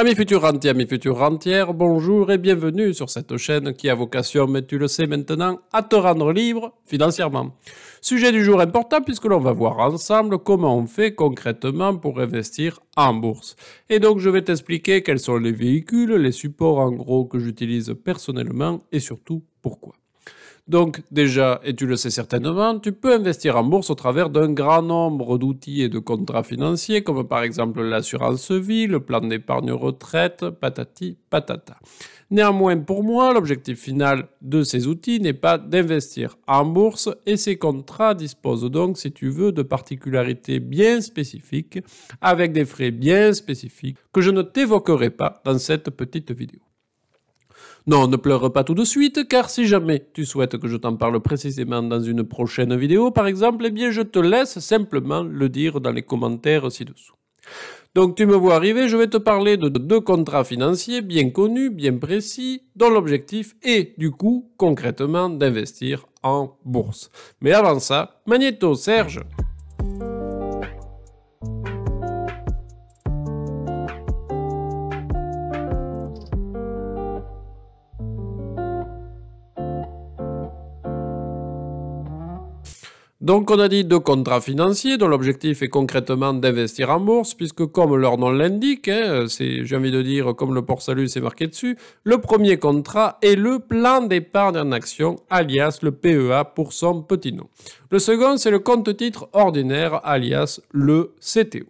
Amis futurs rentiers, amis futurs rentières, bonjour et bienvenue sur cette chaîne qui a vocation, mais tu le sais maintenant, à te rendre libre financièrement. Sujet du jour important puisque l'on va voir ensemble comment on fait concrètement pour investir en bourse. Et donc je vais t'expliquer quels sont les véhicules, les supports en gros que j'utilise personnellement et surtout pourquoi. Donc déjà, et tu le sais certainement, tu peux investir en bourse au travers d'un grand nombre d'outils et de contrats financiers, comme par exemple l'assurance vie, le plan d'épargne retraite, patati patata. Néanmoins, pour moi, l'objectif final de ces outils n'est pas d'investir en bourse et ces contrats disposent donc, si tu veux, de particularités bien spécifiques, avec des frais bien spécifiques que je ne t'évoquerai pas dans cette petite vidéo. Non, ne pleure pas tout de suite, car si jamais tu souhaites que je t'en parle précisément dans une prochaine vidéo, par exemple, eh bien je te laisse simplement le dire dans les commentaires ci-dessous. Donc tu me vois arriver, je vais te parler de deux contrats financiers bien connus, bien précis, dont l'objectif est du coup concrètement d'investir en bourse. Mais avant ça, Magneto Serge, Donc on a dit deux contrats financiers dont l'objectif est concrètement d'investir en bourse puisque comme leur nom l'indique, hein, c'est j'ai envie de dire comme le port salut c'est marqué dessus, le premier contrat est le plan d'épargne en action alias le PEA pour son petit nom. Le second c'est le compte titre ordinaire alias le CTO.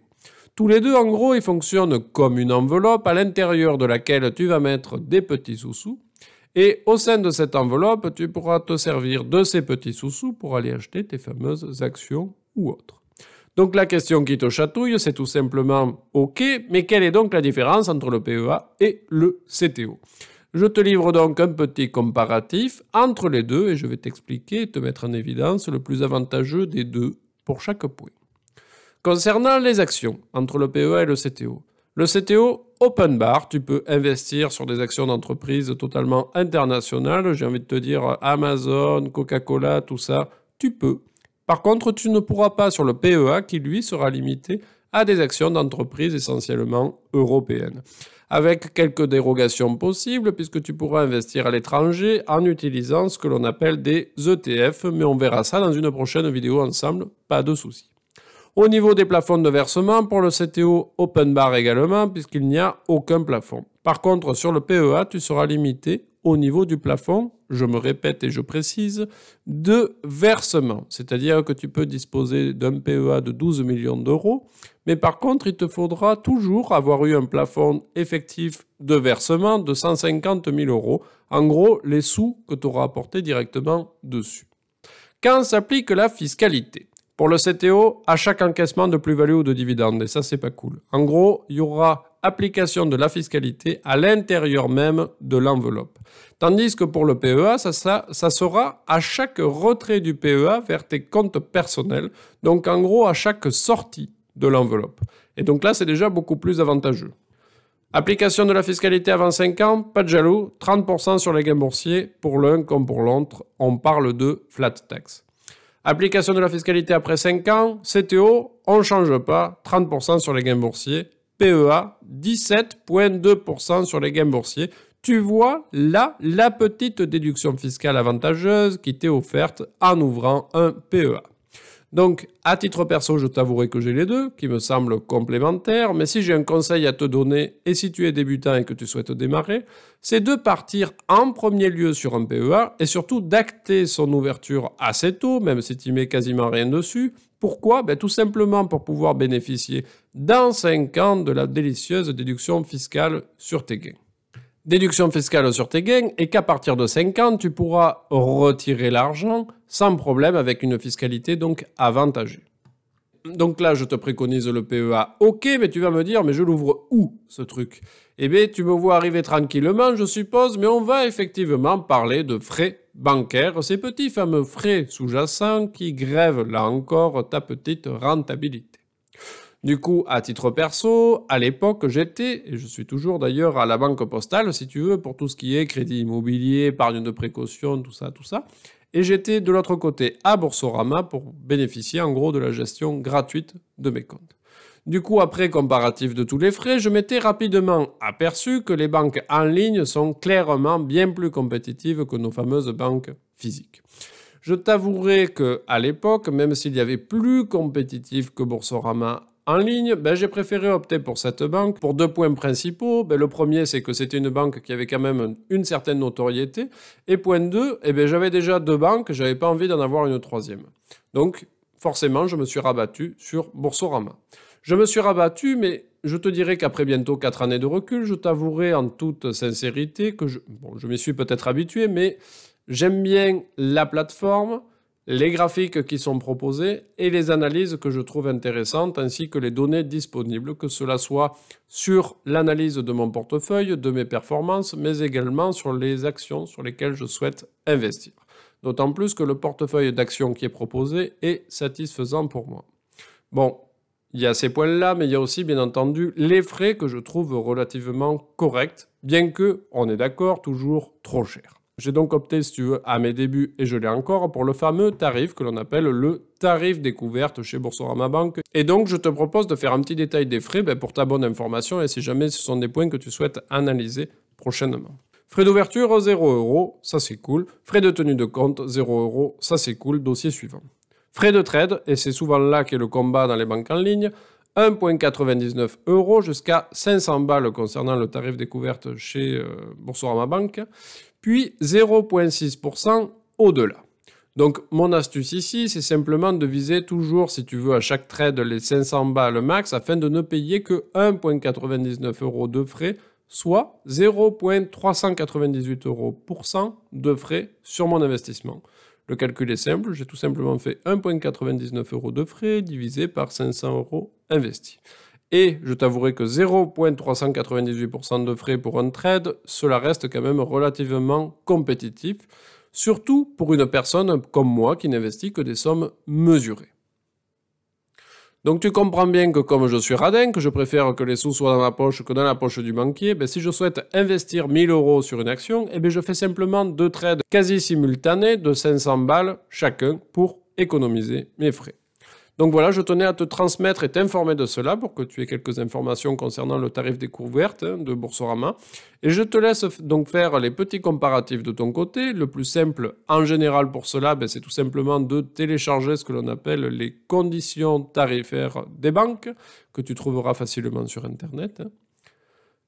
Tous les deux, en gros, ils fonctionnent comme une enveloppe à l'intérieur de laquelle tu vas mettre des petits sous-sous. Et au sein de cette enveloppe, tu pourras te servir de ces petits sous-sous pour aller acheter tes fameuses actions ou autres. Donc la question qui te chatouille, c'est tout simplement OK, mais quelle est donc la différence entre le PEA et le CTO Je te livre donc un petit comparatif entre les deux et je vais t'expliquer et te mettre en évidence le plus avantageux des deux pour chaque point. Concernant les actions entre le PEA et le CTO, le CTO open bar. Tu peux investir sur des actions d'entreprises totalement internationales. J'ai envie de te dire Amazon, Coca-Cola, tout ça. Tu peux. Par contre, tu ne pourras pas sur le PEA qui, lui, sera limité à des actions d'entreprises essentiellement européennes, avec quelques dérogations possibles puisque tu pourras investir à l'étranger en utilisant ce que l'on appelle des ETF, mais on verra ça dans une prochaine vidéo ensemble, pas de souci. Au niveau des plafonds de versement, pour le CTO Open Bar également, puisqu'il n'y a aucun plafond. Par contre, sur le PEA, tu seras limité au niveau du plafond, je me répète et je précise, de versement. C'est-à-dire que tu peux disposer d'un PEA de 12 millions d'euros, mais par contre, il te faudra toujours avoir eu un plafond effectif de versement de 150 000 euros. En gros, les sous que tu auras apportés directement dessus. Quand s'applique la fiscalité pour le CTO, à chaque encaissement de plus-value ou de dividende, et ça, c'est pas cool. En gros, il y aura application de la fiscalité à l'intérieur même de l'enveloppe. Tandis que pour le PEA, ça, sera à chaque retrait du PEA vers tes comptes personnels, donc en gros à chaque sortie de l'enveloppe. Et donc là, c'est déjà beaucoup plus avantageux. Application de la fiscalité avant 5 ans, pas de jaloux, 30% sur les gains boursiers, pour l'un comme pour l'autre, on parle de flat tax. Application de la fiscalité après 5 ans, CTO, on ne change pas, 30% sur les gains boursiers, PEA, 17,2% sur les gains boursiers. Tu vois là la petite déduction fiscale avantageuse qui t'est offerte en ouvrant un PEA. Donc, à titre perso, je t'avouerai que j'ai les deux, qui me semblent complémentaires, mais si j'ai un conseil à te donner, et si tu es débutant et que tu souhaites démarrer, c'est de partir en premier lieu sur un PEA, et surtout d'acter son ouverture assez tôt, même si tu mets quasiment rien dessus. Pourquoi ben, Tout simplement pour pouvoir bénéficier dans 5 ans de la délicieuse déduction fiscale sur tes gains déduction fiscale sur tes gains et qu'à partir de 5 ans, tu pourras retirer l'argent sans problème avec une fiscalité donc avantagée. Donc là, je te préconise le PEA. Ok, mais tu vas me dire, mais je l'ouvre où ce truc Eh bien, tu me vois arriver tranquillement, je suppose, mais on va effectivement parler de frais bancaires, ces petits fameux frais sous-jacents qui grèvent là encore ta petite rentabilité. Du coup, à titre perso, à l'époque, j'étais, et je suis toujours d'ailleurs à la banque postale, si tu veux, pour tout ce qui est crédit immobilier, épargne de précaution, tout ça, tout ça. Et j'étais de l'autre côté à Boursorama pour bénéficier en gros de la gestion gratuite de mes comptes. Du coup, après comparatif de tous les frais, je m'étais rapidement aperçu que les banques en ligne sont clairement bien plus compétitives que nos fameuses banques physiques. Je t'avouerai que à l'époque, même s'il y avait plus compétitif que Boursorama en ligne, ben, j'ai préféré opter pour cette banque pour deux points principaux. Ben, le premier, c'est que c'était une banque qui avait quand même une certaine notoriété. Et point 2, eh ben, j'avais déjà deux banques, j'avais pas envie d'en avoir une troisième. Donc, forcément, je me suis rabattu sur Boursorama. Je me suis rabattu, mais je te dirai qu'après bientôt quatre années de recul, je t'avouerai en toute sincérité que je, je m'y suis peut-être habitué, mais j'aime bien la plateforme, les graphiques qui sont proposés et les analyses que je trouve intéressantes, ainsi que les données disponibles, que cela soit sur l'analyse de mon portefeuille, de mes performances, mais également sur les actions sur lesquelles je souhaite investir. D'autant plus que le portefeuille d'actions qui est proposé est satisfaisant pour moi. Bon, il y a ces points-là, mais il y a aussi, bien entendu, les frais que je trouve relativement corrects, bien que, on est d'accord, toujours trop chers. J'ai donc opté, si tu veux, à mes débuts, et je l'ai encore, pour le fameux tarif que l'on appelle le tarif découverte chez Boursorama Banque. Et donc, je te propose de faire un petit détail des frais ben, pour ta bonne information et si jamais ce sont des points que tu souhaites analyser prochainement. Frais d'ouverture, 0 euros, ça c'est cool. Frais de tenue de compte, 0 euros, ça c'est cool. Dossier suivant. Frais de trade, et c'est souvent là qu'est le combat dans les banques en ligne, 1,99 euros jusqu'à 500 balles concernant le tarif découverte chez euh, Boursorama Banque puis 0,6% au-delà. Donc mon astuce ici, c'est simplement de viser toujours, si tu veux, à chaque trade les 500 balles max afin de ne payer que 1,99 euros de frais, soit 0,398 euros pour cent de frais sur mon investissement. Le calcul est simple, j'ai tout simplement fait 1,99 euros de frais divisé par 500 euros investis et je t'avouerai que 0,398% de frais pour un trade, cela reste quand même relativement compétitif, surtout pour une personne comme moi qui n'investit que des sommes mesurées. Donc tu comprends bien que comme je suis radin, que je préfère que les sous soient dans ma poche que dans la poche du banquier, ben si je souhaite investir 1000 euros sur une action, eh ben je fais simplement deux trades quasi simultanés de 500 balles chacun pour économiser mes frais. Donc voilà, je tenais à te transmettre et t'informer de cela pour que tu aies quelques informations concernant le tarif des hein, de Boursorama. Et je te laisse donc faire les petits comparatifs de ton côté. Le plus simple en général pour cela, ben, c'est tout simplement de télécharger ce que l'on appelle les conditions tarifaires des banques, que tu trouveras facilement sur Internet. Hein.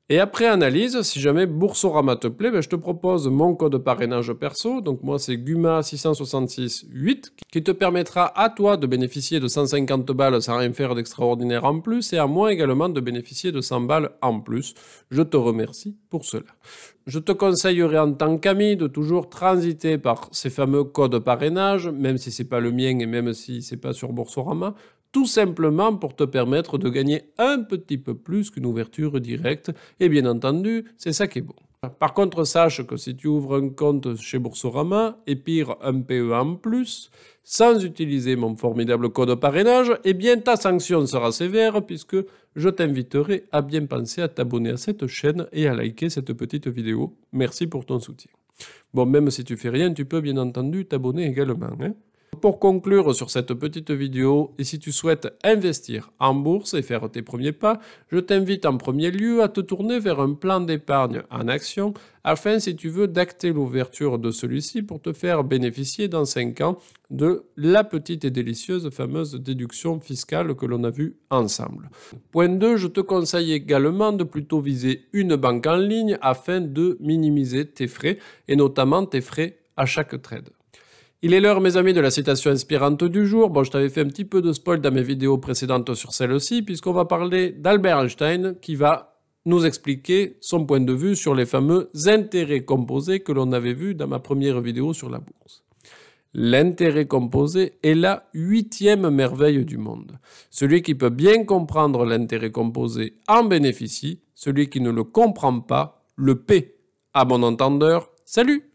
Et après analyse, si jamais Boursorama te plaît, ben, je te propose mon code parrainage perso. Donc moi, c'est guma 6668 qui te permettra à toi de bénéficier de 150 balles sans rien faire d'extraordinaire en plus et à moi également de bénéficier de 100 balles en plus. Je te remercie pour cela. Je te conseillerais en tant qu'ami de toujours transiter par ces fameux codes parrainage, même si c'est pas le mien et même si c'est pas sur Boursorama, tout simplement pour te permettre de gagner un petit peu plus qu'une ouverture directe. Et bien entendu, c'est ça qui est bon. Par contre, sache que si tu ouvres un compte chez Boursorama, et pire, un PE en plus, sans utiliser mon formidable code parrainage, eh bien ta sanction sera sévère puisque je t'inviterai à bien penser à t'abonner à cette chaîne et à liker cette petite vidéo. Merci pour ton soutien. Bon, même si tu fais rien, tu peux bien entendu t'abonner également. Hein. Pour conclure sur cette petite vidéo, et si tu souhaites investir en bourse et faire tes premiers pas, je t'invite en premier lieu à te tourner vers un plan d'épargne en action afin, si tu veux, d'acter l'ouverture de celui-ci pour te faire bénéficier dans 5 ans de la petite et délicieuse fameuse déduction fiscale que l'on a vue ensemble. Point 2, je te conseille également de plutôt viser une banque en ligne afin de minimiser tes frais et notamment tes frais à chaque trade. Il est l'heure, mes amis, de la citation inspirante du jour. Bon, je t'avais fait un petit peu de spoil dans mes vidéos précédentes sur celle-ci, puisqu'on va parler d'Albert Einstein, qui va nous expliquer son point de vue sur les fameux intérêts composés que l'on avait vus dans ma première vidéo sur la bourse. L'intérêt composé est la huitième merveille du monde. Celui qui peut bien comprendre l'intérêt composé en bénéficie, celui qui ne le comprend pas le paie. À mon entendeur, salut